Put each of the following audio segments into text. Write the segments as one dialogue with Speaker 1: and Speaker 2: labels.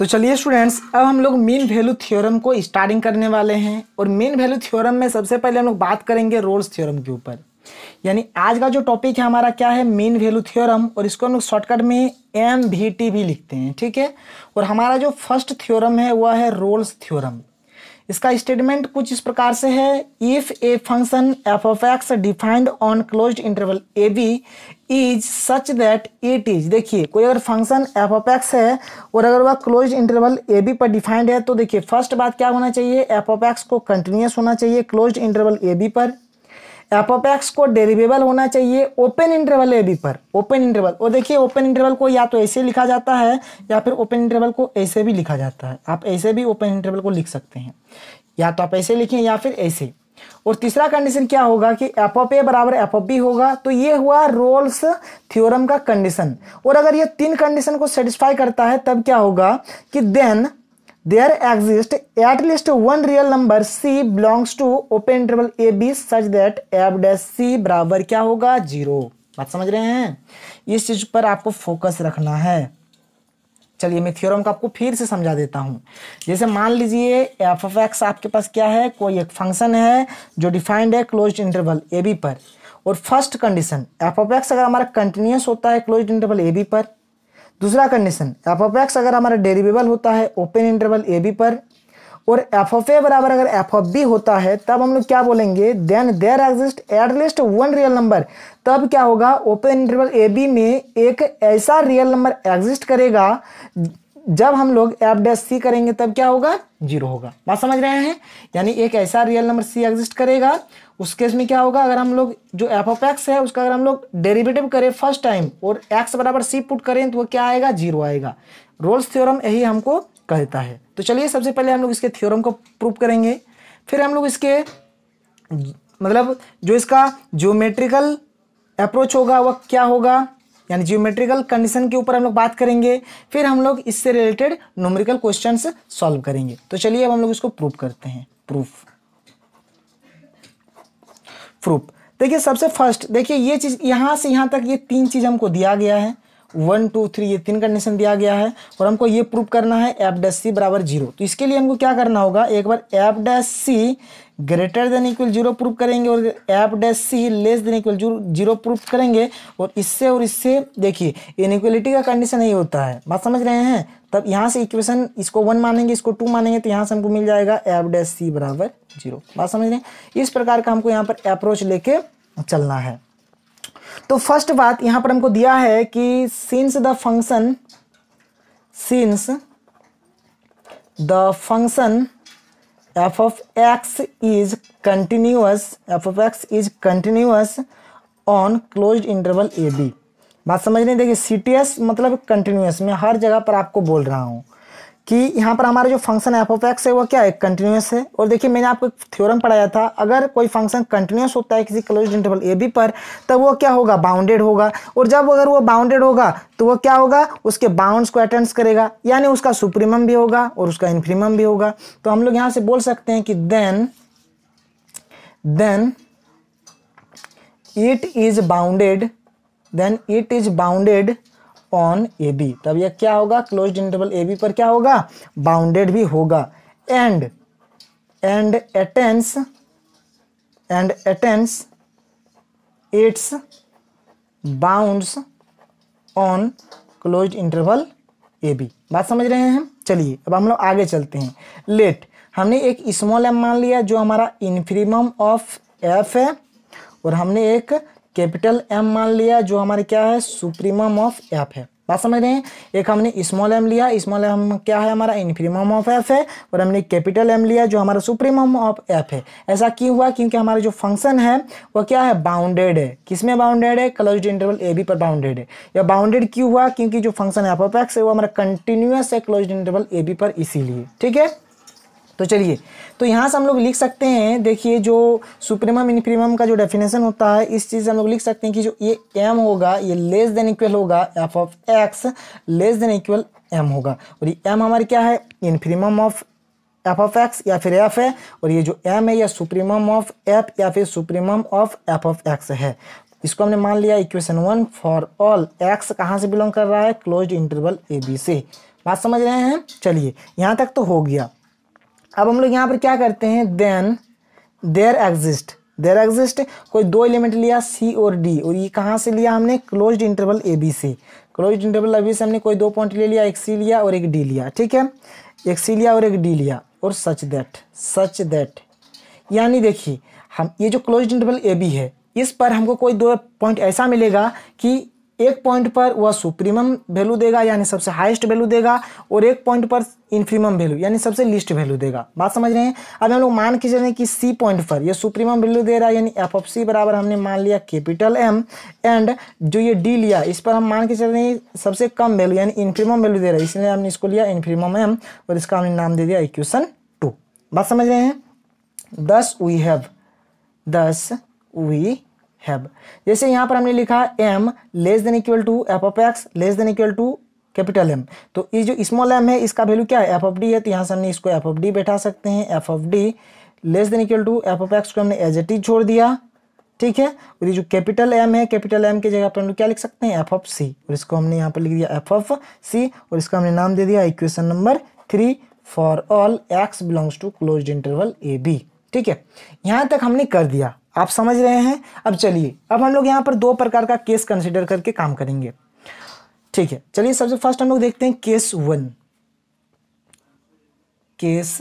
Speaker 1: तो चलिए स्टूडेंट्स अब हम लोग मीन वैल्यू थ्योरम को स्टार्टिंग करने वाले हैं और मीन वैल्यू थ्योरम में सबसे पहले हम लोग बात करेंगे रोल्स थ्योरम के ऊपर यानी आज का जो टॉपिक है हमारा क्या है मीन वैल्यू थ्योरम और इसको हम लोग शॉर्टकट में एम भी टी भी लिखते हैं ठीक है और हमारा जो फर्स्ट थ्योरम है वह है रोल्स थ्योरम इसका स्टेटमेंट कुछ इस प्रकार से है if a function f of x defined on close interval A b is such that it is देखिए कोई अगर फंक्शन एफ ऑफ एक्स है और अगर वह क्लोज इंटरवल ए बी पर डिफाइंड है तो देखिए फर्स्ट बात क्या होना चाहिए एफ ऑफ एक्स को कंटिन्यूस होना चाहिए क्लोज इंटरवल ए बी पर एप ऑफ एक्स को डेरिवेबल होना चाहिए ओपन इंटरवल ए बी पर ओपन इंटरवल और देखिए ओपन इंटरवल को या तो ऐसे लिखा जाता है या फिर ओपन इंटरवल को ऐसे भी लिखा जाता है आप ऐसे भी ओपन इंटरवल को लिख सकते हैं या तो आप ऐसे लिखें या फिर ऐसे और तीसरा कंडीशन क्या होगा कि एफ ऑफ ए बराबर एफ ऑफ बी होगा तो ये हुआ रोल्स थ्योरम का कंडीशन और अगर ये तीन कंडीशन को सेटिस्फाई करता है तब क्या होगा कि then there exists at least one real number c belongs to open interval a b such that f dash c बराबर क्या होगा जीरो बात समझ रहे हैं इस चीज पर आपको फोकस रखना है चलिए मैं थ्योरम का आपको फिर से समझा देता हूँ जैसे मान लीजिए एफ ऑफ एक्स आपके पास क्या है कोई एक फंक्शन है जो डिफाइंड है क्लोज इंटरवल ए बी पर और first condition f of x अगर हमारा कंटिन्यूस होता है क्लोज इंटरवल ए बी पर दूसरा कंडीशन एफ ऑफ एक्स अगर हमारा डेरिवेबल होता है ओपन इंटरवल ए बी पर और एफ ऑफ ए बराबर अगर एफ ऑफ बी होता है तब हम लोग क्या बोलेंगे then there exist at least one real number तब क्या होगा ओपन इंटरवल ए बी में एक ऐसा रियल नंबर एग्जिस्ट करेगा जब हम लोग एफ डैश सी करेंगे तब क्या होगा जीरो होगा बात समझ रहे हैं यानी एक ऐसा रियल नंबर सी एग्जिस्ट करेगा उस केस में क्या होगा अगर हम लोग जो एफ ऑफ एक्स है उसका अगर हम लोग डेरिवेटिव करें फर्स्ट टाइम और एक्स बराबर सी पुट करें तो वो क्या आएगा जीरो आएगा रोल्स थ्योरम यही हमको कहता है तो चलिए सबसे पहले हम लोग इसके थ्योरम को प्रूव करेंगे फिर हम लोग इसके मतलब जो इसका ज्योमेट्रिकल अप्रोच होगा वह क्या होगा यानी जियोमेट्रिकल कंडीशन के ऊपर हम लोग बात करेंगे फिर हम लोग इससे रिलेटेड न्यूमेरिकल क्वेश्चन सॉल्व करेंगे तो चलिए अब हम लोग इसको प्रूफ करते हैं प्रूफ प्रूफ देखिए सबसे फर्स्ट देखिए ये चीज़ यहाँ से यहाँ तक ये तीन चीज़ हमको दिया गया है वन टू थ्री ये तीन कंडीशन दिया गया है और हमको ये प्रूफ करना है एफ डैस सी बराबर जीरो तो इसके लिए हमको क्या करना होगा एक बार f dash c greater than equal zero proof करेंगे और f dash c less than equal zero proof करेंगे और इससे और इससे देखिए इनक्वलिटी का कंडीशन यही होता है बात समझ रहे हैं तब यहाँ से इक्वेशन इसको वन मानेंगे इसको टू मानेंगे तो यहाँ से हमको मिल जाएगा एफ डैश सी बराबर जीरो बात समझ रहे हैं इस प्रकार का हमको यहाँ पर अप्रोच लेके चलना है तो फर्स्ट बात यहाँ पर हमको दिया है कि since the function since the function f of x is continuous f of x is continuous on closed interval A B बात समझ नहीं देखिए सी टी एस मतलब कंटिन्यूस मैं हर जगह पर आपको बोल रहा हूँ कि यहाँ पर हमारा जो फंक्शन एफ ऑफ एक्स है वो क्या है कंटिन्यूस है और देखिए मैंने आपको थ्योरम पढ़ाया था अगर कोई फंक्शन कंटिन्यूस होता है किसी क्लोज इंटरवल ए बी पर तब तो वो क्या होगा बाउंडेड होगा और जब अगर वो बाउंडेड होगा तो वो क्या होगा उसके बाउंड्स को अटेंड्स करेगा यानी उसका सुप्रीमम भी होगा और उसका इन्फ्रीमम भी होगा तो हम लोग यहाँ से बोल सकते हैं कि then then it is bounded then it is bounded on a b तब यह क्या होगा क्लोज इंटरवल ए बी पर क्या होगा बाउंडेड भी होगा and and attains and attains its bounds on close interval A B बात समझ रहे हैं हम चलिए अब हम लोग आगे चलते हैं लेट हमने एक स्मॉल एम मान लिया जो हमारा इन्फ्रीमम ऑफ एफ है और हमने एक कैपिटल एम मान लिया जो हमारे क्या है सुप्रीमम ऑफ एफ है बात समझ रहे हैं एक हमने स्मॉल एम लिया स्मॉल एम क्या है हमारा इन्फीमम ऑफ एफ है और हमने कैपिटल एम लिया जो हमारा सुप्रीमम ऑफ एफ है ऐसा क्यों हुआ क्योंकि हमारा जो फंक्शन है वो क्या है बाउंडेड है किस में बाउंडेड है क्लोज इंटरवल ए बी पर बाउंडेड है या बाउंडेड क्यों हुआ क्योंकि जो फंक्शन है एफ ऑफ एक्स है वो हमारा कंटिन्यूस है क्लोज इंटरवल ए बी पर इसीलिए ठीक है तो चलिए तो यहाँ से हम लोग लिख सकते हैं देखिए जो सुप्रीमम इनप्रीमम का जो डेफिनेशन होता है इस चीज़ से हम लोग लिख सकते हैं कि जो ये एम होगा ये लेस देन इक्वल होगा f of x less than equal m होगा और ये एम हमारे क्या है infimum of f of x या फिर एफ है और ये जो एम है यह सुप्रीमम ऑफ एफ या फिर supremum of f of x है इसको हमने मान लिया equation one for all x कहाँ से बिलोंग कर रहा है क्लोज इंटरवल ए बी से बात समझ रहे हैं चलिए यहाँ तक तो हो गया अब हम लोग यहाँ पर क्या करते हैं then there exist there exist कोई दो एलिमेंट लिया सी और डी और ये कहाँ से लिया हमने क्लोज इंटरवल ए बी से क्लोज इंटरवल अभी से हमने कोई दो पॉइंट ले लिया एक सी लिया और एक डी लिया ठीक है एक सी लिया और एक डी लिया और सच दैट सच दैट यानी देखिए हम ये जो क्लोज इंटरवल ए बी है इस पर हमको कोई दो पॉइंट ऐसा मिलेगा कि एक पॉइंट पर वह सुप्रीमम वैल्यू देगा यानी सबसे हाईएस्ट वैल्यू देगा और एक पॉइंट पर इन्फ्रीमम वैल्यू यानी सबसे लिस्ट वैल्यू देगा बात समझ रहे हैं अब हम लोग मान के चल रहे हैं कि सी पॉइंट पर यह सुप्रीमम वैल्यू दे रहा है यानी एफ ऑफ सी बराबर हमने मान लिया कैपिटल एम एंड जो ये डी लिया इस पर हम मान के चल रहे हैं सबसे कम वैल्यू यानी इन्फ्रीमम वैल्यू दे रहा है इसलिए हमने इसको लिया इन्फ्रीमम एम और इसका हमने नाम दे दिया इक्वेशन टू बात समझ रहे हैं thus we have thus we have जैसे यहाँ पर हमने लिखा m less than equal to f of x less than equal to capital m तो ये जो स्मॉल एम है इसका वैल्यू क्या है एफ ऑफ डी है तो यहाँ से हमने इसको एफ ऑफ डी बैठा सकते हैं f of d less than equal to f of x को हमने एज ए टी छोड़ दिया ठीक है और ये जो कैपिटल एम है कैपिटल एम की जगह पर हम लोग क्या लिख सकते हैं एफ ऑफ सी और इसको हमने यहाँ पर लिख दिया एफ ऑफ सी और इसका हमने नाम दे दिया equation number three for all x belongs to close interval A b ठीक है यहां तक हमने कर दिया आप समझ रहे हैं अब चलिए अब हम लोग यहाँ पर दो प्रकार का केस कंसिडर करके काम करेंगे ठीक है चलिए सबसे फर्स्ट हम लोग देखते हैं case one case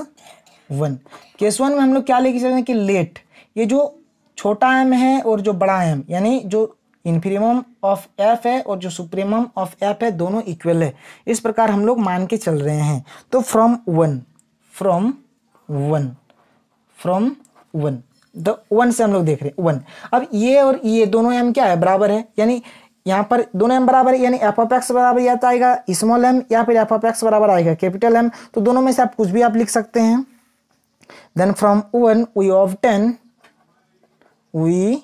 Speaker 1: one case one में हम लोग क्या लेके चल रहे हैं कि लेट ये जो छोटा एम है और जो बड़ा एम यानी जो इन्फीरियम ऑफ एफ है और जो सुप्रीम ऑफ एफ है दोनों इक्वल है इस प्रकार हम लोग मान के चल रहे हैं तो from one from one from one तो वन से हम लोग देख रहे हैं वन अब ये और ये दोनों एम क्या है बराबर है यानी यहाँ पर दोनों एम बराबर है यानी एफ ऑफ एक्स बराबर या तो आएगा स्मॉल एम या फिर एफ ऑफ एक्स बराबर आएगा कैपिटल एम तो दोनों में से आप कुछ भी आप लिख सकते हैं then from one we obtain we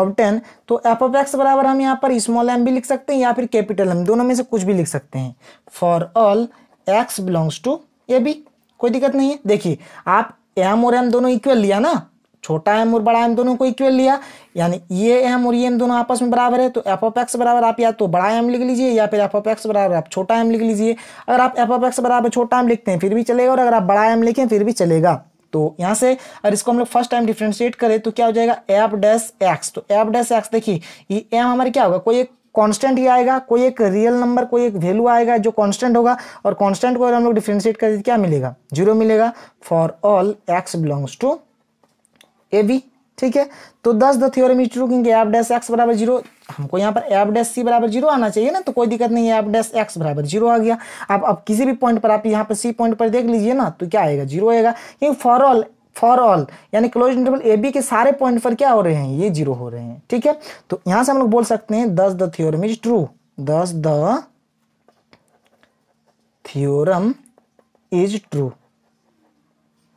Speaker 1: obtain तो एफ ऑफ एक्स बराबर हम यहाँ पर स्मॉल एम भी लिख सकते हैं या फिर कैपिटल एम दोनों में से कुछ भी लिख सकते हैं for all x belongs to a b कोई दिक्कत नहीं है देखिए आप एम और एम दोनों इक्वल लिया ना छोटा एम और बड़ा एम दोनों को इक्वल लिया यानी ये एम और ये एम दोनों आपस में बराबर है तो एफ ऑफ एक्स बराबर आप या तो बड़ा एम लिख लीजिए या फिर एफ ऑफ एक्स बराबर आप छोटा एम लिख लीजिए अगर आप एफ ऑफ एक्स बराबर छोटा एम लिखते हैं फिर भी चलेगा और अगर आप बड़ा एम लिखें फिर भी चलेगा तो यहाँ से अगर इसको हम लोग फर्स्ट टाइम डिफ्रेंशिएट करें तो क्या हो जाएगा एफ डैश एक्स तो एफ डैश एक्स देखिए ये एम हमारे क्या होगा कोई एक कांस्टेंट ही आएगा कोई एक रियल नंबर कोई एक वैल्यू आएगा जो कांस्टेंट होगा और कांस्टेंट को अगर हम लोग डिफ्रेंशिएट करें क्या मिलेगा जीरो मिलेगा for all x belongs to a b ठीक है तो thus the theorem is true क्योंकि एफ डैश एक्स बराबर जीरो हमको यहाँ पर एफ डैश सी बराबर जीरो आना चाहिए ना तो कोई दिक्कत नहीं है एफ डैश एक्स बराबर जीरो आ गया आप अब किसी भी पॉइंट पर आप यहाँ पर सी पॉइंट पर देख लीजिए ना तो क्या आएगा जीरो आएगा क्योंकि फॉर ऑल फॉर ऑल यानी क्लोज इंटरवल ए बी के सारे पॉइंट पर क्या हो रहे हैं ये जीरो हो रहे हैं ठीक है तो यहां से हम लोग बोल सकते हैं thus the theorem is true thus the theorem is true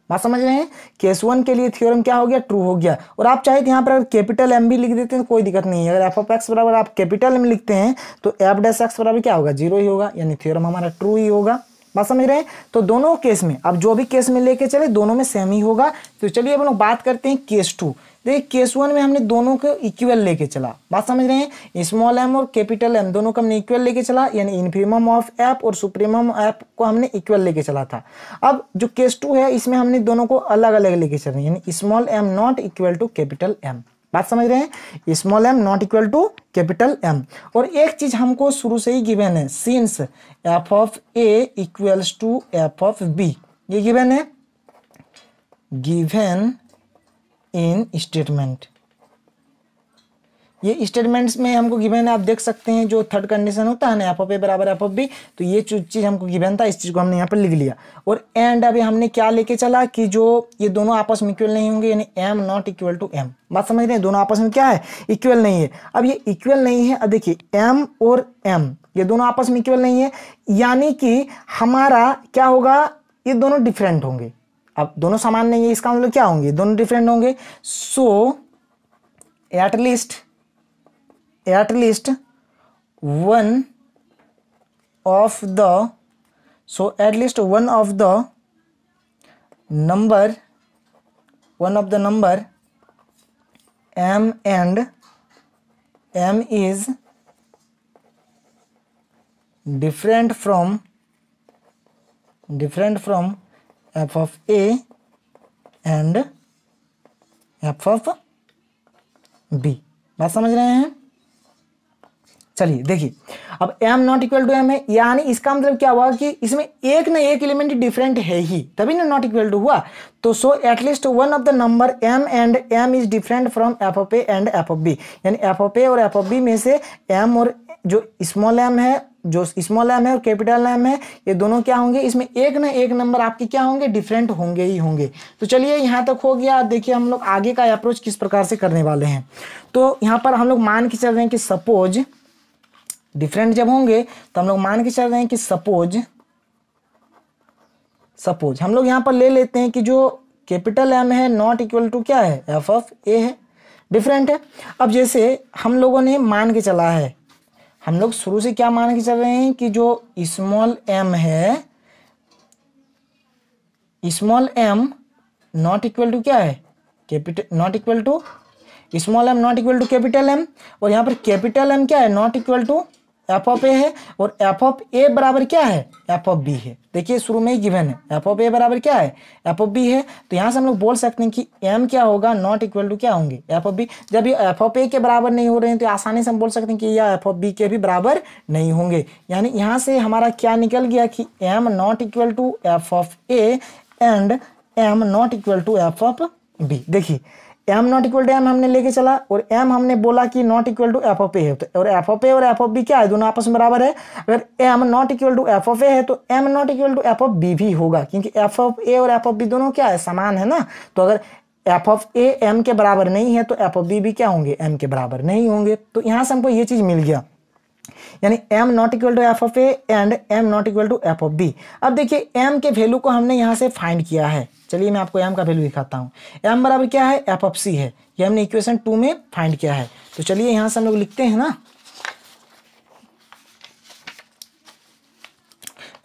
Speaker 1: बात समझ रहे हैं केस वन के लिए थ्योरम क्या हो गया ट्रू हो गया और आप चाहे तो यहाँ पर अगर कैपिटल एम भी लिख देते हैं तो कोई दिक्कत नहीं है अगर एफ ऑफ एक्स बराबर आप कैपिटल एम लिखते हैं तो एफ डैश एक्स बराबर क्या होगा जीरो ही होगा यानी थ्योरम हमारा ट्रू ही होगा बात समझ रहे हैं तो दोनों केस में अब जो भी केस में लेके चले दोनों में सेम ही होगा तो चलिए अब लोग बात करते हैं केस टू देखिए केस वन में हमने दोनों को इक्वल लेके चला बात समझ रहे हैं स्मॉल एम और कैपिटल एम दोनों को हमने इक्वल लेके चला यानी इन्फीमम ऑफ एप और सुप्रीमम एप को हमने इक्वल लेके चला था अब जो केस टू है इसमें हमने दोनों को अलग अलग लेके चल यानी small m not equal to capital m बात समझ रहे हैं small m not equal to capital m और एक चीज हमको शुरू से ही गिवेन है since f of a equals to f of b ये गिवेन है गिवेन इन स्टेटमेंट ये स्टेटमेंट्स में हमको गिवन है आप देख सकते हैं जो थर्ड कंडीशन होता है ना एफ ऑफ ए बराबर एफ ऑफ बी तो ये चीज़ हमको गिवन था इस चीज़ को हमने यहाँ पर लिख लिया और एंड अभी हमने क्या लेके चला कि जो ये दोनों आपस में इक्वल नहीं होंगे यानी m not equal to m बात समझ रहे हैं दोनों आपस में क्या है इक्वल नहीं है अब ये इक्वल नहीं है अब देखिए एम और एम ये दोनों आपस में इक्वल नहीं है यानी कि हमारा क्या होगा ये दोनों डिफरेंट होंगे अब दोनों समान नहीं है इसका मतलब क्या होंगे दोनों डिफरेंट होंगे so at least so, at least one of the so at least one of the number one of the number m and m is different from different from f of a and f of b बात समझ रहे हैं चलिए देखिए अब m not equal to m है यानी इसका मतलब क्या हुआ कि इसमें एक ना एक एलिमेंट डिफरेंट है ही तभी ना नॉट इक्वल टू हुआ तो so at least one of the number m and m is different from f of a and f of b यानी एफ ऑफ ए और एफ ऑफ बी में से एम और जो स्मॉल एम है जो स्मॉल एम है और कैपिटल एम है ये दोनों क्या होंगे इसमें एक ना एक नंबर आपके क्या होंगे डिफरेंट होंगे ही होंगे तो चलिए यहाँ तक हो गया देखिए हम लोग आगे का अप्रोच किस प्रकार से करने वाले हैं तो यहाँ पर हम लोग मान के चल रहे हैं कि सपोज डिफरेंट जब होंगे तो हम लोग मान के चल रहे हैं कि सपोज सपोज हम लोग यहाँ पर ले लेते हैं कि जो कैपिटल एम है नॉट इक्वल टू क्या है एफ एफ ए है डिफरेंट है अब जैसे हम लोगों ने मान के चला है हम लोग शुरू से क्या मान के चल रहे हैं कि जो स्मॉल एम है small m not equal to क्या है capital not equal to small m not equal to capital m और यहाँ पर कैपिटल एम क्या है not equal to f of a है और एफ ऑफ ए बराबर क्या है एफ ऑफ बी है देखिए शुरू में ही गिवन है एफ ऑफ ए बराबर क्या है एफ ऑफ बी है तो यहाँ से हम लोग बोल सकते हैं कि एम क्या होगा नॉट इक्वल टू क्या होंगे एफ ऑफ बी जब ये एफ ऑफ ए के बराबर नहीं हो रहे हैं तो आसानी से हम बोल सकते हैं कि यह एफ ऑफ बी के भी बराबर नहीं होंगे यानी यहाँ से हमारा क्या निकल गया कि m not equal to f of a and m not equal to f of b देखिए m not equal to m हमने लेके चला और एम हमने बोला कि not equal to f of a है तो और एफ ऑफ ए और एफ ऑफ बी क्या है दोनों आपस में बराबर है अगर m not equal to f of a है तो m not equal to f of b भी होगा क्योंकि एफ ऑफ ए और एफ ऑफ बी दोनों क्या है समान है ना तो अगर एफ ऑफ ए एम के बराबर नहीं है तो एफ ऑफ बी भी क्या होंगे एम के बराबर नहीं होंगे तो यहाँ से हमको ये चीज़ मिल गया यानी m not equal to f of a and m not equal to f of b अब देखिए m के वैल्यू को हमने यहाँ से फाइंड किया है चलिए मैं आपको m का वैल्यू दिखाता हूँ m बराबर क्या है एफ ऑफ सी है ये हमने इक्वेशन टू में फाइंड किया है तो चलिए यहाँ से हम लोग लिखते हैं ना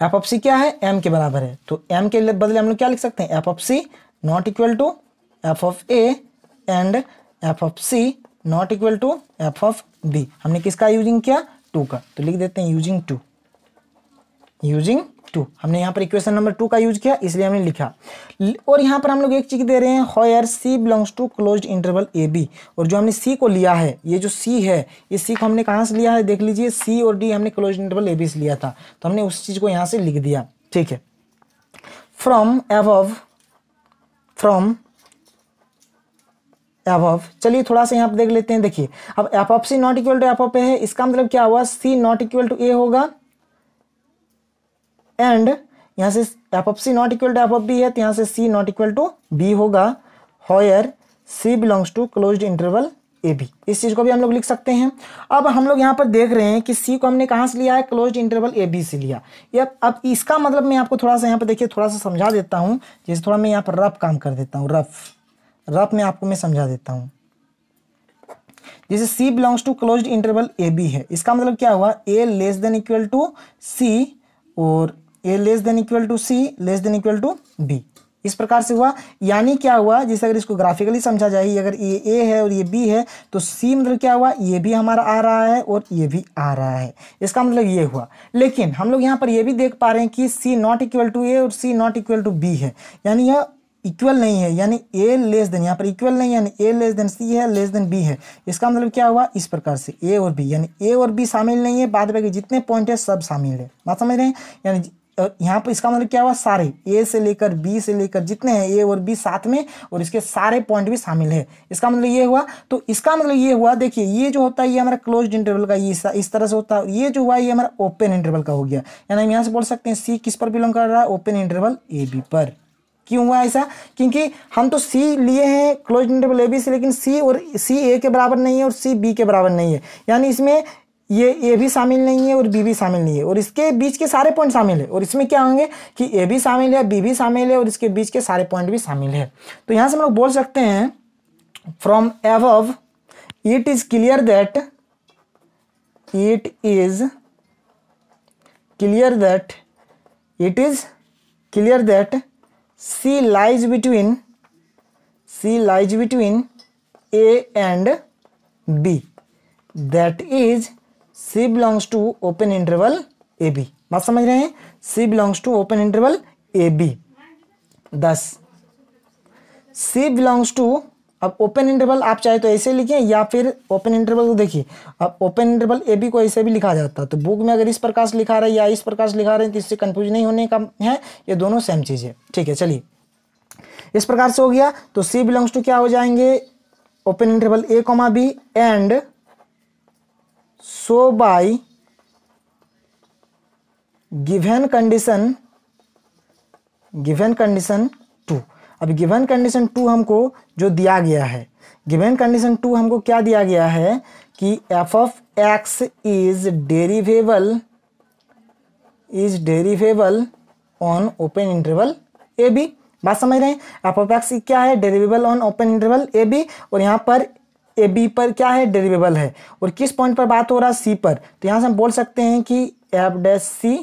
Speaker 1: एफ ऑफ सी क्या है एम के बराबर है तो एम के बदले हम लोग क्या लिख सकते हैं f of c not equal to f of a and f of c not equal to f of b हमने किसका यूजिंग किया टू का तो लिख देते हैं यूजिंग टू यूजिंग टू हमने यहाँ पर इक्वेशन नंबर टू का यूज किया इसलिए हमने लिखा और यहाँ पर हम लोग एक चीज दे रहे हैं where c belongs to close interval A b और जो हमने सी को लिया है ये जो सी है ये सी को हमने कहाँ से लिया है देख लीजिए सी और डी हमने क्लोज इंटरवल ए बी से लिया था तो हमने उस चीज़ को यहाँ से लिख दिया ठीक है फ्रॉम एवव फ्रॉम एबव चलिए थोड़ा सा यहाँ पे देख लेते हैं देखिए अब f of c not equal to f of a है इसका मतलब क्या हुआ c not equal to a होगा एंड यहाँ से f of c not equal to f of b है तो यहाँ से c not equal to b होगा where c belongs to close interval A b इस चीज़ को भी हम लोग लिख सकते हैं अब हम लोग यहाँ पर देख रहे हैं कि सी को हमने कहाँ से लिया है क्लोज इंटरवल ए बी से लिया या अब इसका मतलब मैं आपको थोड़ा सा यहाँ पर देखिए थोड़ा सा समझा देता हूँ जैसे थोड़ा मैं यहाँ पर रफ काम कर देता हूँ रफ़ रफ में आपको मैं समझा देता हूँ जैसे c belongs to close interval A b है इसका मतलब क्या हुआ a less than equal to c और a less than equal to c less than equal to b इस प्रकार से हुआ यानी क्या हुआ जैसे अगर इसको ग्राफिकली समझा जाए अगर ये ए है और ये बी है तो सी मतलब क्या हुआ ये भी हमारा आ रहा है और ये भी आ रहा है इसका मतलब ये हुआ लेकिन हम लोग यहाँ पर ये भी देख पा रहे हैं कि c not equal to a और c not equal to b है यानी यह इक्वल नहीं है यानी ए लेस देन यहाँ पर इक्वल नहीं है यानी ए लेस देन सी है लेस देन बी है इसका मतलब क्या हुआ इस प्रकार से ए और बी यानी ए और बी शामिल नहीं है बाद में जितने पॉइंट है सब शामिल है बात समझ रहे हैं यानी यहाँ पर इसका मतलब क्या हुआ सारे ए से लेकर बी से लेकर जितने हैं ए और बी साथ में और इसके सारे पॉइंट भी शामिल है इसका मतलब ये हुआ तो इसका मतलब ये हुआ देखिए ये जो होता है ये हमारा क्लोज इंटरवल का ये इस तरह से होता है ये जो हुआ ये हमारा ओपन इंटरवल का हो गया यानी हम यहाँ से बोल सकते हैं सी किस पर बिलोंग कर रहा है ओपन इंटरवल ए बी पर क्यों हुआ ऐसा क्योंकि हम तो सी लिए हैं क्लोज इंटरवल ए बी से लेकिन सी और सी ए के बराबर नहीं है और सी बी के बराबर नहीं है यानी इसमें ये ए भी शामिल नहीं है और बी भी शामिल नहीं है और इसके बीच के सारे पॉइंट शामिल है और इसमें क्या होंगे कि ए भी शामिल है बी भी शामिल है और इसके बीच के सारे पॉइंट भी शामिल है तो यहाँ से हम लोग बोल सकते हैं फ्रॉम एव it is clear that it is clear that it is clear that c lies between c lies between a and b that is c belongs to open interval A B बात समझ रहे हैं c belongs to open interval A b thus c belongs to अब open interval आप चाहे तो ऐसे लिखें या फिर ओपन इंटरवल को देखिए अब ओपन इंटरवल ए बी को ऐसे भी लिखा जाता है तो बुक में अगर इस प्रकार से लिखा रहे या इस प्रकार से लिखा रहे हैं तो इससे कन्फ्यूज नहीं होने का है ये दोनों सेम चीज़ है ठीक है चलिए इस प्रकार से हो गया तो सी बिलोंग्स टू क्या हो जाएंगे open interval a comma b and so by given condition given condition अब गिवन कंडीशन टू हमको जो दिया गया है गिवन कंडीशन टू हमको क्या दिया गया है कि f of x is derivable is derivable on open interval A B बात समझ रहे हैं एफ ऑफ एक्स क्या है derivable on open interval A b और यहाँ पर ए बी पर क्या है डेरिवेबल है और किस पॉइंट पर बात हो रहा है सी पर तो यहाँ से हम बोल सकते हैं कि एफ डैश सी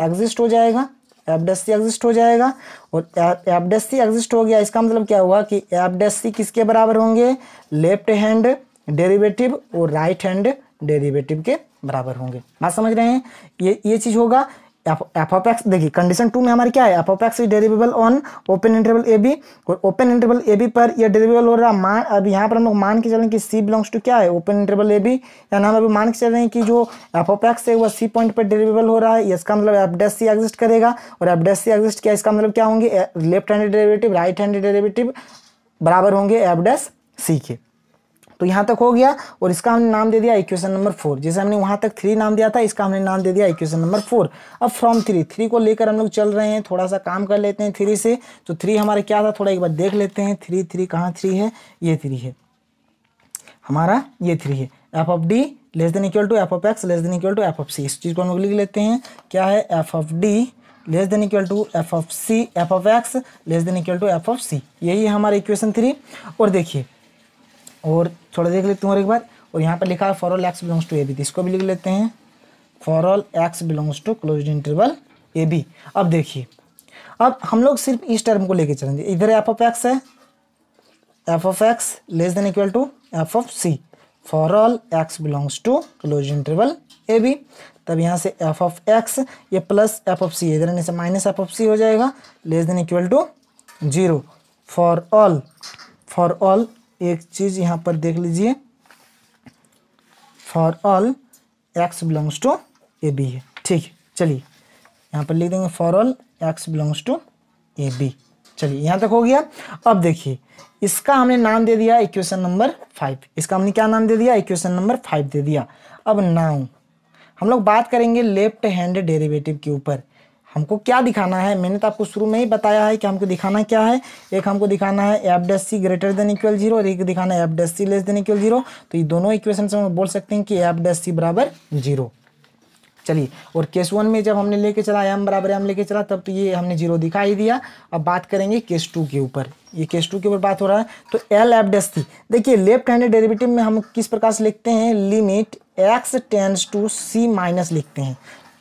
Speaker 1: एग्जिस्ट हो जाएगा एबडेसी एग्जिस्ट हो जाएगा और एबडेसी एग्जिस्ट हो गया इसका मतलब क्या हुआ कि एबडेसी किसके बराबर होंगे लेफ्ट हैंड डेरिवेटिव और राइट हैंड डेरिवेटिव के बराबर होंगे बात समझ रहे हैं ये ये चीज़ होगा एफ ऑफ एक्स देखिए कंडीशन टू में हमारे क्या है f of x is derivable on open interval A b और ओपन इंटरवल ए बी पर यह डेरिवेबल हो रहा मान अब यहाँ पर हम लोग मान के चल रहे हैं कि सी बिलोंग्स टू क्या है ओपन इंटरवल ए बी यानी हम अभी मान के चल रहे हैं कि जो एफ ऑफ एक्स है वो सी पॉइंट पर डेरिवेबल हो रहा है इसका मतलब एफ डेस सी एग्जिस्ट करेगा और एफ डेस सी एग्जिस्ट किया इसका मतलब क्या होंगे left hand derivative right hand derivative बराबर होंगे एफ डेस सी के तो यहाँ तक हो गया और इसका हमने नाम दे दिया इक्वेशन नंबर फोर जैसे हमने वहाँ तक थ्री नाम दिया था इसका हमने नाम दे दिया इक्वेशन नंबर फोर अब फ्रॉम थ्री थ्री को लेकर हम लोग चल रहे हैं थोड़ा सा काम कर लेते हैं थ्री से तो थ्री हमारा क्या था थोड़ा एक बार देख लेते हैं थ्री थ्री कहाँ थ्री है ये थ्री है हमारा ये थ्री है f of d less than equal to f of x less than equal to f of c इस चीज़ को हम लोग लिख लेते हैं क्या है f of d less than equal to f of c f of x less than equal to f of c यही है हमारा इक्वेशन थ्री और देखिए और थोड़ा देख लेते हैं और एक बार और यहाँ पर लिखा है for all x belongs to a b इसको भी लिख लेते हैं for all x belongs to close interval A b अब देखिए अब हम लोग सिर्फ इस टर्म को लेके चलेंगे इधर एफ ऑफ एक्स है f of x less than equal to f of c for all x belongs to close interval A b तब यहाँ से एफ ऑफ एक्स ये प्लस एफ ऑफ सी इधर यानी से माइनस एफ ऑफ सी हो जाएगा less than equal to zero for all for all एक चीज़ यहाँ पर देख लीजिए for all x belongs to a b है ठीक है चलिए यहाँ पर लिख देंगे for all x belongs to a b चलिए यहाँ तक हो गया अब देखिए इसका हमने नाम दे दिया इक्वेशन नंबर फाइव इसका हमने क्या नाम दे दिया इक्वेशन नंबर फाइव दे दिया अब नाउ हम लोग बात करेंगे लेफ्ट हैंड डेरिवेटिव के ऊपर हमको क्या दिखाना है मैंने तो आपको शुरू में ही बताया है कि हमको दिखाना क्या है एक हमको दिखाना है एफ डेस c greater than equal zero और एक दिखाना है एफ डेस c less than equal zero तो ये दोनों इक्वेशन से हम बोल सकते हैं कि एफ डेस सी बराबर जीरो चलिए और केस वन में जब हमने लेके चला एम बराबर एम लेके चला तब तो ये हमने जीरो दिखा ही दिया अब बात करेंगे केस टू के ऊपर ये केस टू के ऊपर बात हो रहा है तो एल एफ डेस सी देखिए लेफ्ट हैंड डेरिवेटिव में हम किस प्रकार से लिखते हैं limit x tends to c minus लिखते हैं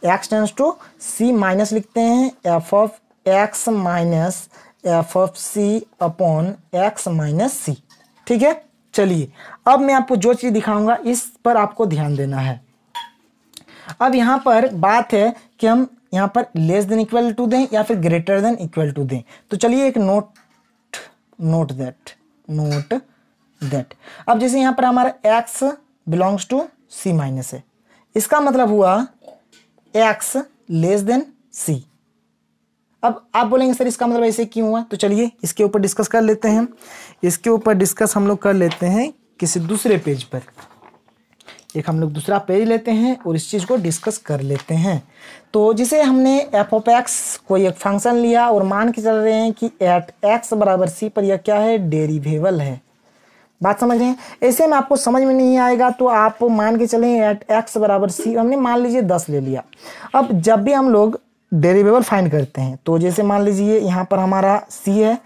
Speaker 1: x tends to c minus लिखते हैं f of x minus f of c upon x minus c ठीक है चलिए अब मैं आपको जो चीज़ दिखाऊंगा इस पर आपको ध्यान देना है अब यहां पर बात है कि हम यहाँ पर लेस देन इक्वल टू दें या फिर ग्रेटर देन इक्वल टू दें तो चलिए एक note note that note that अब जैसे यहाँ पर हमारा x belongs to c minus है इसका मतलब हुआ एक्स लेस देन सी अब आप बोलेंगे सर इसका मतलब ऐसे क्यों हुआ तो चलिए इसके ऊपर डिस्कस कर लेते हैं इसके ऊपर डिस्कस हम लोग कर लेते हैं किसी दूसरे पेज पर एक हम लोग दूसरा पेज लेते हैं और इस चीज़ को डिस्कस कर लेते हैं तो जिसे हमने एफ ऑफ एक्स कोई एक फंक्शन लिया और मान के चल रहे हैं कि एट एक्स बराबर सी पर यह क्या है डेरीवेबल है बात समझ रहे हैं ऐसे में आपको समझ में नहीं आएगा तो आप मान के चलें एट एक्स बराबर सी हमने मान लीजिए दस ले लिया अब जब भी हम लोग डेरिवेबल फाइंड करते हैं तो जैसे मान लीजिए यहाँ पर हमारा सी है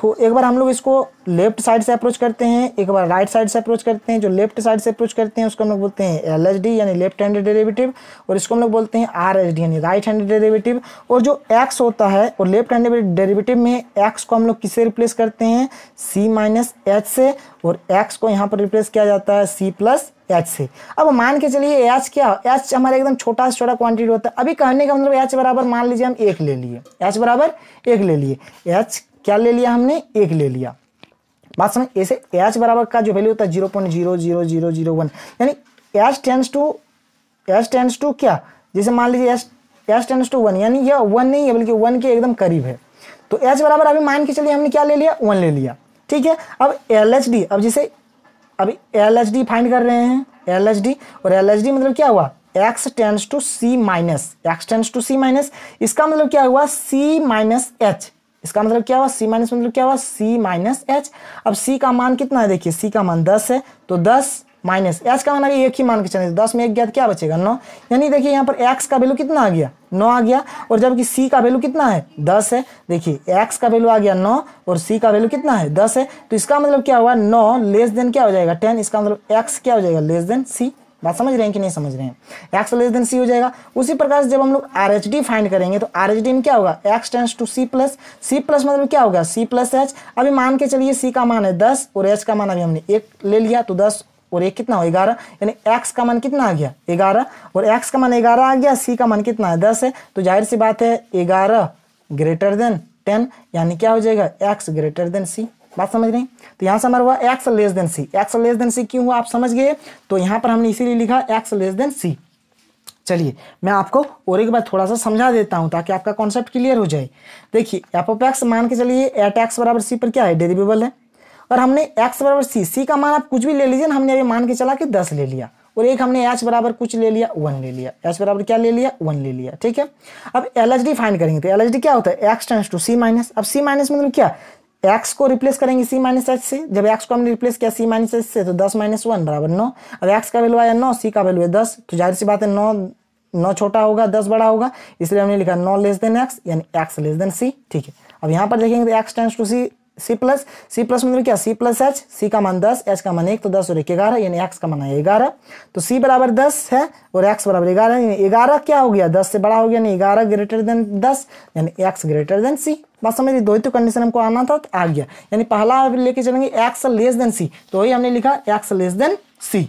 Speaker 1: तो एक बार हम लोग इसको लेफ्ट साइड से अप्रोच करते हैं एक बार राइट साइड से अप्रोच करते हैं जो लेफ्ट साइड से अप्रोच करते हैं उसको हम लोग बोलते हैं एल यानी लेफ्ट हैंड डेरेवेटिव और इसको हम लोग बोलते हैं आर यानी राइट हैंड डेरेवेटिव और जो एक्स होता है और लेफ्ट हैंड डेरेवेटिव में एक्स को हम लोग किससे रिप्लेस करते हैं सी माइनस एच से और एक्स को यहाँ पर रिप्लेस किया जाता है सी प्लस एच से अब मान के चलिए एच क्या हो एच हमारा एकदम छोटा से छोटा क्वान्टिटी होता है अभी कहने का मतलब एच बराबर मान लीजिए हम एक ले लिए एच बराबर एक ले लिए एच क्या ले लिया हमने एक ले लिया बात समझ ऐसे एच बराबर का जो वैल्यू होता है zero point zero zero zero zero one यानी h tends to h tends to क्या जैसे मान लीजिए h h tends to one यानी यह वन नहीं है बल्कि वन के एकदम करीब है तो एच बराबर अभी मान के चलिए हमने क्या ले लिया वन ले लिया ठीक है अब एल एच डी अब जैसे अभी एल एच डी फाइंड कर रहे हैं एल एच डी और एल एच डी मतलब क्या हुआ x tends to c minus x tends to c minus इसका मतलब क्या हुआ सी माइनस एच इसका मतलब क्या हुआ सी माइनस मतलब क्या हुआ सी माइनस एच अब सी का मान कितना है देखिए सी का मान दस है तो दस माइनस एच का मान अभी एक ही मान के चले दस में एक ज्ञात क्या बचेगा नौ यानी देखिए यहाँ पर एक्स का वैल्यू कितना आ गया नौ आ गया और जबकि सी का वैल्यू कितना है दस है देखिए एक्स का वैल्यू आ गया नौ और सी का वैल्यू कितना है दस है तो इसका मतलब क्या हुआ नौ लेस देन क्या हो जाएगा टेन इसका मतलब एक्स क्या हो जाएगा लेस देन सी बात समझ रहे हैं कि नहीं समझ रहे हैं एक्स लेस देन सी हो जाएगा उसी प्रकार से जब हम लोग आर एच डी फाइंड करेंगे तो आर एच डी में क्या होगा x tends to c plus C plus मतलब क्या होगा सी प्लस एच अभी मान के चलिए सी का मान है दस और एच का मान अभी हमने एक ले लिया तो दस और एक कितना हो ग्यारह यानी एक्स का मान कितना आ गया ग्यारह और एक्स का मान ग्यारह आ गया सी का मान कितना है दस है तो जाहिर सी बात है ग्यारह ग्रेटर देन टेन यानी क्या हो जाएगा एक्स ग्रेटर देन सी बात समझ रहे हैं तो यहाँ से हमारा हुआ x less than c x less than c क्यों हुआ आप समझ गए तो यहाँ पर हमने इसीलिए लिखा एक्स लेस देन सी चलिए मैं आपको और एक बार थोड़ा सा समझा देता हूँ ताकि आपका कॉन्सेप्ट क्लियर हो जाए देखिए एफ ऑफ एक्स मान के चलिए एट एक्स बराबर सी पर क्या है डेरिवेबल है और हमने एक्स बराबर सी सी का मान आप कुछ भी ले लीजिए ना हमने अभी मान के चला कि दस ले लिया और एक हमने एच बराबर कुछ ले लिया वन ले लिया एच बराबर क्या ले लिया वन ले लिया ठीक है अब एल एच डी फाइंड करेंगे तो एल एच डी क्या होता है x tends to c minus अब सी माइनस मतलब क्या एक्स को रिप्लेस करेंगे सी माइनस एच से जब एक्स को हमने रिप्लेस किया सी माइनस एच से तो दस माइनस वन बराबर नौ अब एक्स का वैल्यू आया नौ सी का वैल्यू है दस तो जाहिर सी बात है नौ नौ छोटा होगा दस बड़ा होगा इसलिए हमने लिखा नौ लेस देन एक्स यानी एक्स लेस देन सी ठीक है अब यहाँ पर देखेंगे तो X tends to C C plus C plus मतलब क्या सी प्लस एच सी का मान दस एच का मान एक तो दस और एक ग्यारह यानी एक्स का मान है ग्यारह तो सी बराबर दस है और एक्स बराबर ग्यारह ग्यारह क्या हो गया दस से बड़ा हो गया यानी ग्यारह ग्रेटर देन दस यानी एक्स ग्रेटर देन सी बस समझ दो ही तो कंडीशन हमको आना था तो आ गया यानी पहला लेके चलेंगे एक्स लेस देन सी तो वही हमने लिखा एक्स लेस देन सी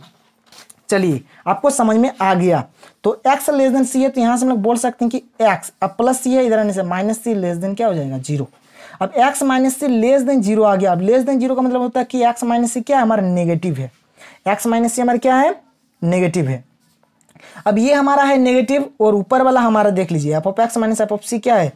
Speaker 1: चलिए आपको समझ में आ गया तो x लेस देन सी है तो यहाँ से हम लोग बोल सकते हैं कि x अब प्लस सी है इधर आने से माइनस सी लेस देन क्या हो जाएगा जीरो अब एक्स माइनस से लेस देन जीरो आ गया अब लेस देन जीरो का मतलब होता है कि एक्स माइनस से क्या हमारा नेगेटिव है एक्स माइनस से हमारा क्या है नेगेटिव है अब ये हमारा है नेगेटिव और ऊपर वाला हमारा देख लीजिए f of x minus f of c क्या है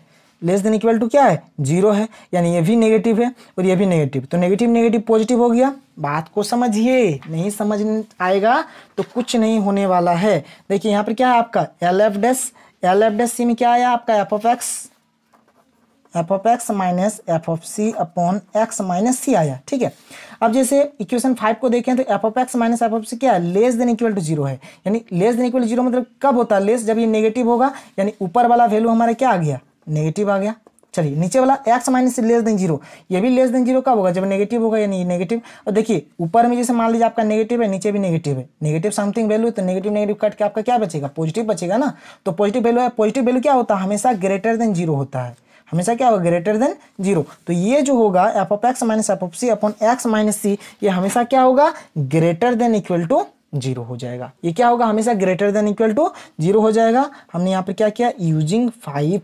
Speaker 1: लेस देन इक्वल टू क्या है जीरो है यानी ये भी नेगेटिव है और ये भी नेगेटिव तो नेगेटिव नेगेटिव पॉजिटिव हो गया बात को समझिए नहीं समझ आएगा तो कुछ नहीं होने वाला है देखिए यहाँ पर क्या है आपका l f dash l f डेस सी में क्या आया आपका f of x f of x minus f of c upon x minus c आया ठीक है अब जैसे इक्वेशन फाइव को देखें तो f of x minus f of c क्या है less than equal to zero है यानी लेस देन इक्वल जीरो मतलब कब होता है लेस जब ये नेगेटिव होगा यानी ऊपर वाला वैल्यू हमारा क्या आ गया नेगेटिव आ गया चलिए नीचे वाला x minus less than zero ये भी लेस देन जीरो कब होगा जब नेगेटिव होगा यानी नेगेटिव और देखिए ऊपर में जैसे मान लीजिए आपका नेगेटिव है नीचे भी नेगेटिव है नेगेटिव समथिंग वैल्यू तो नेगेटिव नेगेटिव कट के आपका क्या बचेगा पॉजिटिव बचेगा ना तो पॉजिटिव वैल्यू है पॉजिटिव वैल्यू क्या होता है हमेशा ग्रेटर देन जीरो होता है हमेशा क्या होगा ग्रेटर देन जीरो तो ये जो होगा f of x minus f of c upon x minus c ये हमेशा क्या होगा greater than equal to zero हो जाएगा ये क्या होगा हमेशा greater than equal to zero हो जाएगा हमने यहाँ पर क्या किया यूजिंग फाइव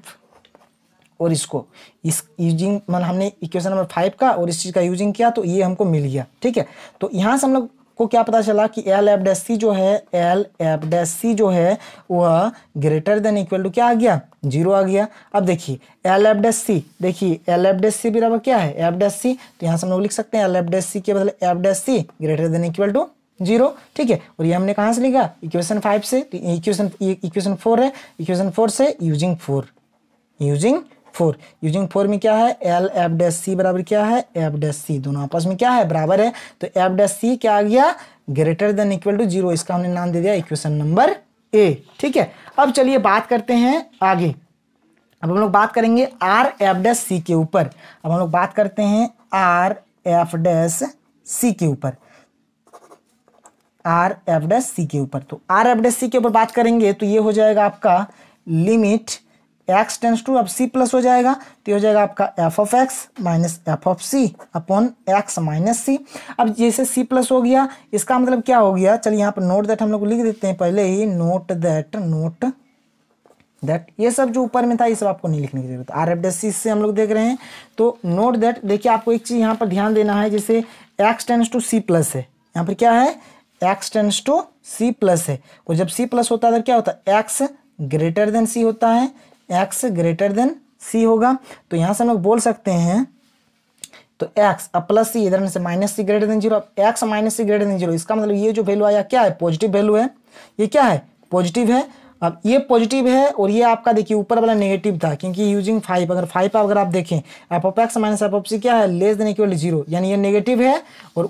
Speaker 1: और इसको इस यूजिंग मतलब हमने इक्वेशन नंबर फाइव का और इस चीज़ का यूजिंग किया तो ये हमको मिल गया ठीक है तो यहाँ से हम लोग को क्या पता चला कि एल एफ डेस सी जो है एल एफ डेस सी जो है वह ग्रेटर देन इक्वल टू क्या आ गया जीरो आ गया अब देखिए एल एफ डेस सी देखिए एल एफ डेस सी बराबर क्या है एफ डेस सी तो यहाँ से हम लोग लिख सकते हैं एल एफ डेस सी के बदले f days c greater than equal to zero ठीक है और ये हमने कहाँ से लिखा इक्वेशन फाइव से इक्वेशन इक्वेशन फोर है इक्वेशन फोर से using four using four using four में क्या है एल एफ डैस सी बराबर क्या है एफ डैस सी दोनों आपस में क्या है बराबर है तो एफ डैस सी क्या आ गया greater than equal to zero इसका हमने नाम दे दिया इक्वेशन नंबर ए ठीक है अब चलिए बात करते हैं आगे अब हम लोग बात करेंगे आर एफ डैस सी के ऊपर अब हम लोग बात करते हैं आर एफ डैस सी के ऊपर आर एफ डैस सी के ऊपर तो आर एफ डैस सी के ऊपर बात करेंगे तो ये हो जाएगा आपका लिमिट x टेंस टू अब c प्लस हो जाएगा तो हो जाएगा आपका f of x minus f of c upon x minus c अब जैसे c प्लस हो गया इसका मतलब क्या हो गया चलिए यहाँ पर नोट दैट हम लोग लिख देते हैं पहले ही नोट दैट नोट दैट ये सब जो ऊपर में था ये सब आपको नहीं लिखने की जरूरत आर एफ डी सी से हम लोग देख रहे हैं तो नोट दैट देखिए आपको एक चीज़ यहाँ पर ध्यान देना है जैसे x tends to c plus है यहाँ पर क्या है x tends to c plus है और जब सी प्लस होता है तो क्या होता है एक्स ग्रेटर देन सी होता है एक्स ग्रेटर देन सी होगा तो यहाँ से हम लोग बोल सकते हैं तो एक्स अब प्लस सी इधर से minus c greater than zero अब x minus c greater than zero इसका मतलब ये जो वैल्यू आया क्या है पॉजिटिव वैल्यू है ये क्या है पॉजिटिव है अब ये पॉजिटिव है और ये आपका देखिए ऊपर वाला नेगेटिव था क्योंकि यूजिंग फाइव अगर फाइव अगर आप देखें f of x minus f of c क्या है लेस देने के वाले जीरो यानी ये नेगेटिव है और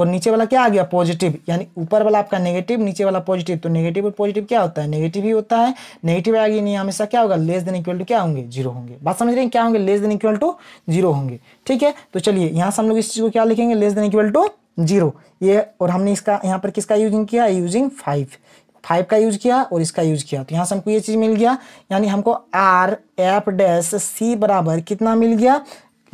Speaker 1: और नीचे वाला क्या आ गया पॉजिटिव यानी ऊपर वाला आपका नेगेटिव नीचे वाला पॉजिटिव तो नेगेटिव और पॉजिटिव क्या होता है नेगेटिव ही होता है नेगेटिव आ गया नहीं हमेशा क्या होगा लेस देन इक्वल टू क्या होंगे जीरो होंगे बात समझ रहे हैं क्या होंगे less than equal to zero होंगे ठीक है तो चलिए यहाँ से हम लोग इस चीज़ को क्या लिखेंगे less than equal to zero ये और हमने इसका यहाँ पर किसका यूजिंग किया यूजिंग फाइव फाइव का यूज किया और इसका यूज किया तो यहाँ से हमको ये चीज़ मिल गया यानी हमको आर एफ डैश सी बराबर कितना मिल गया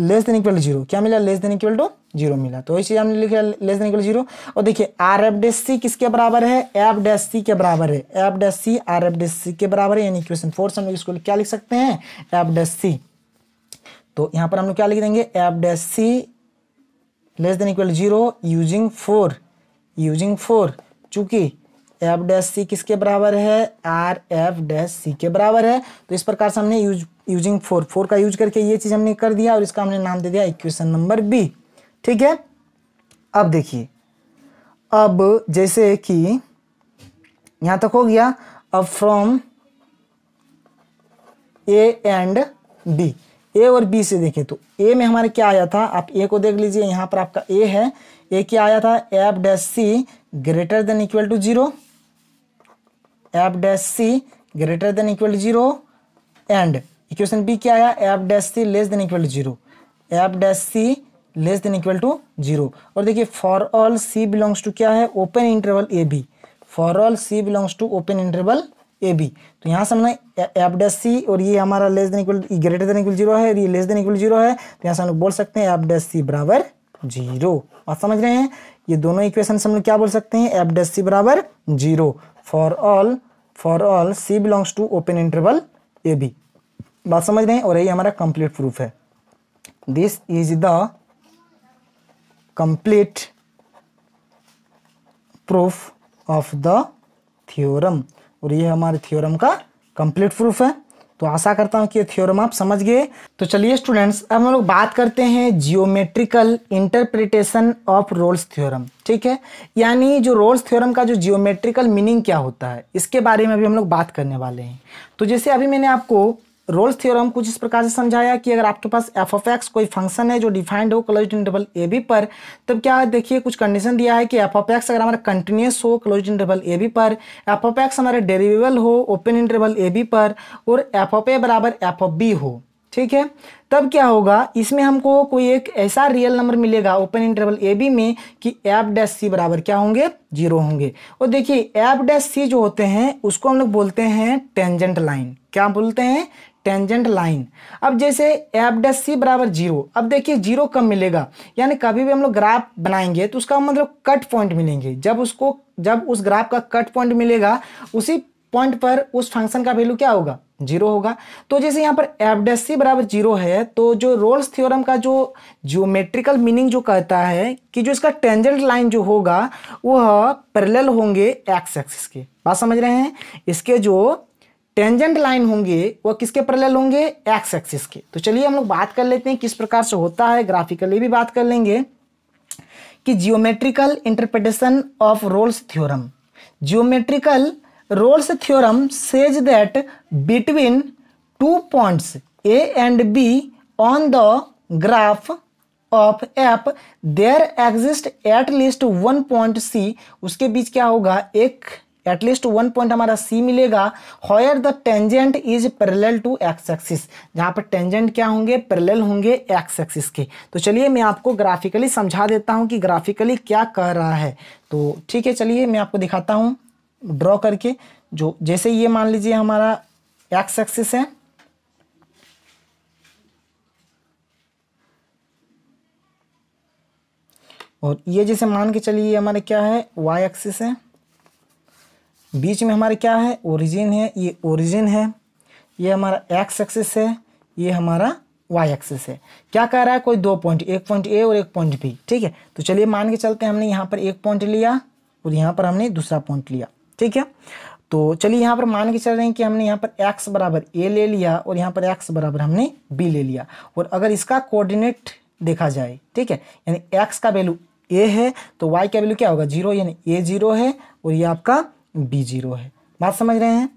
Speaker 1: लेस देन इक्वल जीरो क्या मिला less than equal to zero मिला तो वही हमने लिखा लेस देन इक्वल जीरो और देखिए आर एफ डेस सी किसके बराबर है एफ डेस सी के बराबर है एफ डेस सी आर एफ डेस सी के बराबर है यानी इक्वेशन फोर्स हम लोग इसको क्या लिख सकते हैं एफ डेस सी तो यहाँ पर हम लोग क्या लिख देंगे एफ डेस c less than equal zero using four using four चूंकि एफ डैश सी किसके बराबर है आर एफ डैश सी के बराबर है तो इस प्रकार से हमने यूज यूजिंग फोर फोर का यूज करके ये चीज़ हमने कर दिया और इसका हमने नाम दे दिया इक्वेशन नंबर बी ठीक है अब देखिए अब जैसे कि यहां तक हो गया अब from a and b a और बी से देखें तो ए में हमारे क्या आया था आप ए को देख लीजिए यहां पर आपका ए है ए क्या आया था F dash C greater than equal to zero F dash C greater than equal to zero and equation B क्या आया F dash C less than equal to zero F dash C less than equal to zero और देखिए for all C belongs to क्या है open interval A B for all C belongs to open interval A B तो यहाँ सामने F dash C और ये हमारा less than equal greater than equal zero है और ये लेस देन इक्वल जीरो है तो यहाँ से हम लोग बोल सकते हैं एफ डैश सी बराबर जीरो बात समझ रहे हैं ये दोनों इक्वेशन हम लोग क्या बोल सकते हैं एफ डैश सी बराबर zero for all for all C belongs to open interval A B बात समझ रहे हैं और यही हमारा कंप्लीट प्रूफ है this is the complete proof of the theorem और ये हमारे थ्योरम का कंप्लीट प्रूफ है तो आशा करता हूँ कि ये थ्योरम आप समझ गए तो चलिए स्टूडेंट्स अब हम लोग बात करते हैं geometrical interpretation of Rolle's theorem ठीक है यानी जो रोल्स थ्योरम का जो जियोमेट्रिकल मीनिंग क्या होता है इसके बारे में अभी हम लोग बात करने वाले हैं तो जैसे अभी मैंने आपको रोल्स थ्योरम कुछ इस प्रकार से समझाया कि अगर आपके पास एफ ऑफ एक्स कोई फंक्शन है जो डिफाइंड हो क्लोज इंटरवल ए बी पर तब क्या देखिए कुछ कंडीशन दिया है कि एफ ऑफ एक्स अगर हमारा कंटिन्यूस हो क्लोज इंटरवल ए बी पर एफ ऑफ एक्स हमारे डेरिवेबल हो ओपन इंटरवल ए बी पर और एफ ऑफ ए बराबर एफ ऑफ बी हो ठीक है तब क्या होगा इसमें हमको कोई एक ऐसा रियल नंबर मिलेगा ओपन इंटरवल ए बी में कि एफ डैश सी बराबर क्या होंगे जीरो होंगे और देखिए एफ डैश सी जो होते हैं उसको हम लोग बोलते हैं टेंजेंट लाइन क्या बोलते हैं टेंजेंट लाइन अब जैसे एफ डैश सी बराबर जीरो अब देखिए जीरो कब मिलेगा यानी कभी भी हम लोग ग्राफ बनाएंगे तो उसका मतलब कट पॉइंट मिलेंगे जब उसको जब उस ग्राफ का कट पॉइंट मिलेगा उसी पॉइंट पर उस फंक्शन का वैल्यू क्या होगा जीरो होगा तो जैसे यहाँ पर एफडेसी बराबर जीरो है तो जो रोल्स थ्योरम का जो ज्योमेट्रिकल मीनिंग जो कहता है कि जो इसका टेंजेंट लाइन जो होगा वह पैरेलल होंगे एक्स एक्सिस के बात समझ रहे हैं इसके जो टेंजेंट लाइन होंगे वह किसके पैरेलल होंगे एक्स एक्सिस के तो चलिए हम लोग बात कर लेते हैं किस प्रकार से होता है ग्राफिकली भी बात कर लेंगे कि geometrical interpretation of Rolle's theorem geometrical Rolle's theorem says that between two points A and B on the graph of F there exist at least one point C उसके बीच क्या होगा एक एटलीस्ट वन पॉइंट हमारा C मिलेगा where the tangent is parallel to X axis जहाँ पर tangent क्या होंगे पैरेलल होंगे एक्स एक्सिस के तो चलिए मैं आपको ग्राफिकली समझा देता हूँ कि ग्राफिकली क्या कह रहा है तो ठीक है चलिए मैं आपको दिखाता हूँ ड्रॉ करके जो जैसे ये मान लीजिए हमारा एक्स एक्सिस है और ये जैसे मान के चलिए हमारे क्या है वाई एक्सिस है बीच में हमारे क्या है ओरिजिन है ये ओरिजिन है ये हमारा एक्स एक्सिस है ये हमारा वाई एक्सिस है क्या कह रहा है कोई दो पॉइंट एक पॉइंट ए और एक पॉइंट बी ठीक है तो चलिए मान के चलते हमने यहाँ पर एक पॉइंट लिया और यहाँ पर हमने दूसरा पॉइंट लिया ठीक है तो चलिए यहाँ पर मान के चल रहे हैं कि हमने यहाँ पर x बराबर ए ले लिया और यहाँ पर x बराबर हमने b ले लिया और अगर इसका कोऑर्डिनेट देखा जाए ठीक है यानी x का वैल्यू a है तो y का वैल्यू क्या होगा जीरो यानी a जीरो है और ये आपका b जीरो है बात समझ रहे हैं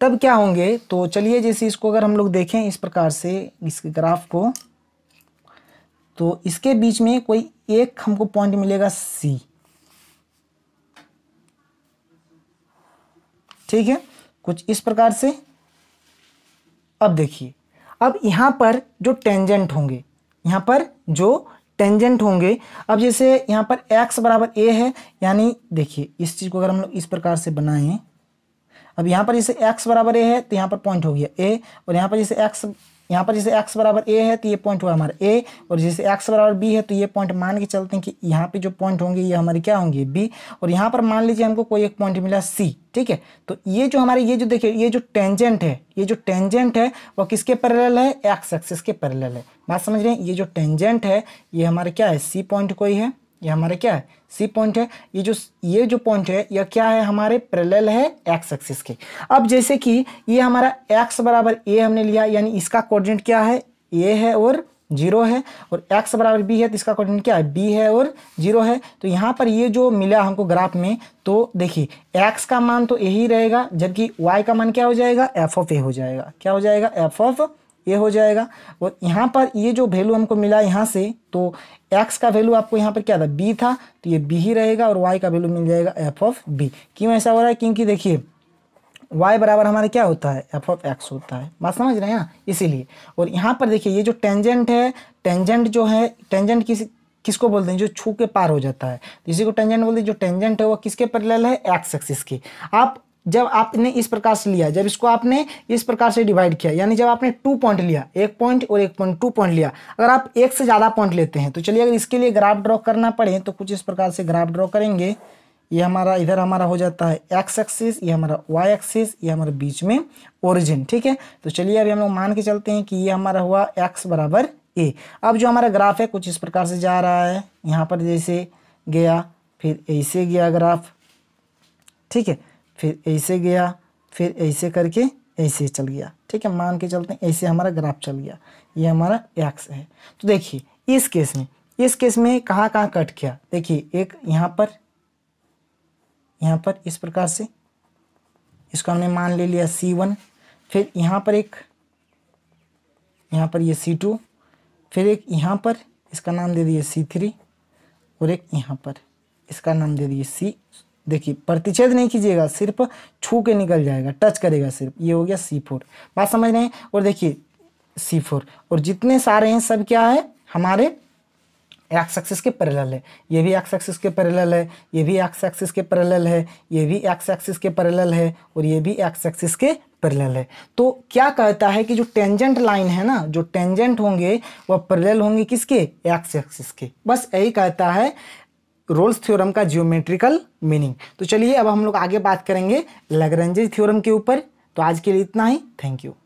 Speaker 1: तब क्या होंगे तो चलिए जैसे इसको अगर हम लोग देखें इस प्रकार से इस ग्राफ को तो इसके बीच में कोई एक हमको पॉइंट मिलेगा सी ठीक है कुछ इस प्रकार से अब देखिए अब यहाँ पर जो टेंजेंट होंगे यहाँ पर जो टेंजेंट होंगे अब जैसे यहाँ पर x बराबर ए है यानी देखिए इस चीज़ को अगर हम लोग इस प्रकार से बनाएं अब यहाँ पर जैसे x बराबर ए है तो यहाँ पर पॉइंट हो गया ए और यहाँ पर जैसे x यहाँ पर जैसे एक्स बराबर ए है तो ये पॉइंट हुआ हमारा ए और जैसे एक्स बराबर बी है तो ये पॉइंट मान के चलते हैं कि यहाँ पे जो पॉइंट होंगे ये हमारे क्या होंगे बी और यहाँ पर मान लीजिए हमको कोई एक पॉइंट मिला सी ठीक है तो ये जो हमारे ये जो देखिए ये जो टेंजेंट है ये जो टेंजेंट है वो किसके पैरेलल है एक्स एक्सिस के पैरेलल है बात समझ रहे हैं ये जो टेंजेंट है ये हमारे क्या है सी पॉइंट कोई है ये हमारे क्या है सी पॉइंट है ये जो ये जो पॉइंट है यह क्या है हमारे पैरेलल है एक्स एक्सिस के अब जैसे कि ये हमारा एक्स बराबर ए हमने लिया यानी इसका कोऑर्डिनेट क्या है ए है और जीरो है और एक्स बराबर बी है तो इसका कोऑर्डिनेट क्या है बी है और जीरो है तो यहाँ पर ये जो मिला हमको ग्राफ में तो देखिए एक्स का मान तो यही रहेगा जबकि वाई का मान क्या हो जाएगा एफ ऑफ ए हो जाएगा क्या हो जाएगा एफ ऑफ ये हो जाएगा और यहाँ पर ये जो वैल्यू हमको मिला यहाँ से तो एक्स का वैल्यू आपको यहाँ पर क्या था बी था तो ये बी ही रहेगा और वाई का वैल्यू मिल जाएगा एफ ऑफ बी क्यों ऐसा हो रहा है क्योंकि देखिए y बराबर हमारे क्या होता है एफ ऑफ एक्स होता है बात समझ रहे हैं ना इसीलिए और यहाँ पर देखिए ये जो टेंजेंट है टेंजेंट जो है टेंजेंट किस किसको बोलते हैं जो छू के पार हो जाता है इसी को टेंजेंट बोलते हैं जो टेंजेंट है वो किसके पैरेलल है एक्स एक्सिस के आप जब आपने इस प्रकार से लिया जब इसको आपने इस प्रकार से डिवाइड किया यानी जब आपने टू पॉइंट लिया एक पॉइंट और एक पॉइंट टू पॉइंट लिया अगर आप एक से ज़्यादा पॉइंट लेते हैं तो चलिए अगर इसके लिए ग्राफ ड्रॉ करना पड़े तो कुछ इस प्रकार से ग्राफ ड्रॉ करेंगे ये हमारा इधर हमारा हो जाता है एक्स एक्सिस ये हमारा वाई एक्सिस ये हमारे बीच में ओरिजिन ठीक है तो चलिए अभी हम लोग मान के चलते हैं कि ये हमारा हुआ एक्स बराबर ए अब जो हमारा ग्राफ है कुछ इस प्रकार से जा रहा है यहाँ पर जैसे गया फिर ऐसे गया ग्राफ ठीक है फिर ऐसे गया फिर ऐसे करके ऐसे चल गया ठीक है मान के चलते हैं ऐसे हमारा ग्राफ चल गया ये हमारा एक्स है तो देखिए इस केस में इस केस में कहाँ कहाँ कट किया देखिए एक यहाँ पर यहाँ पर इस प्रकार से इसको हमने मान ले लिया सी वन फिर यहाँ पर एक यहाँ पर ये सी टू फिर एक यहाँ पर इसका नाम दे दिए सी थ्री और एक यहाँ पर इसका नाम दे दिए सी देखिए प्रतिच्छेद नहीं कीजिएगा सिर्फ छू के निकल जाएगा टच करेगा सिर्फ ये हो गया सी फोर बात समझ रहे हैं और देखिए सी फोर और जितने सारे हैं सब क्या है हमारे एक्स एक्सिस के पैरेलल है ये भी एक्स एक्सिस के पैरेलल है ये भी एक्स एक्सिस के पैरेलल है ये भी एक्स एक्सिस के पैरेलल है और ये भी एक्स एक्सिस के पैरेलल है तो क्या कहता है कि जो टेंजेंट लाइन है ना जो टेंजेंट होंगे वह पैरेलल होंगे किसके एक्स एक्सिस के बस यही कहता है रोल्स थ्योरम का जियोमेट्रिकल मीनिंग तो चलिए अब हम लोग आगे बात करेंगे लगरेंजे थ्योरम के ऊपर तो आज के लिए इतना ही थैंक यू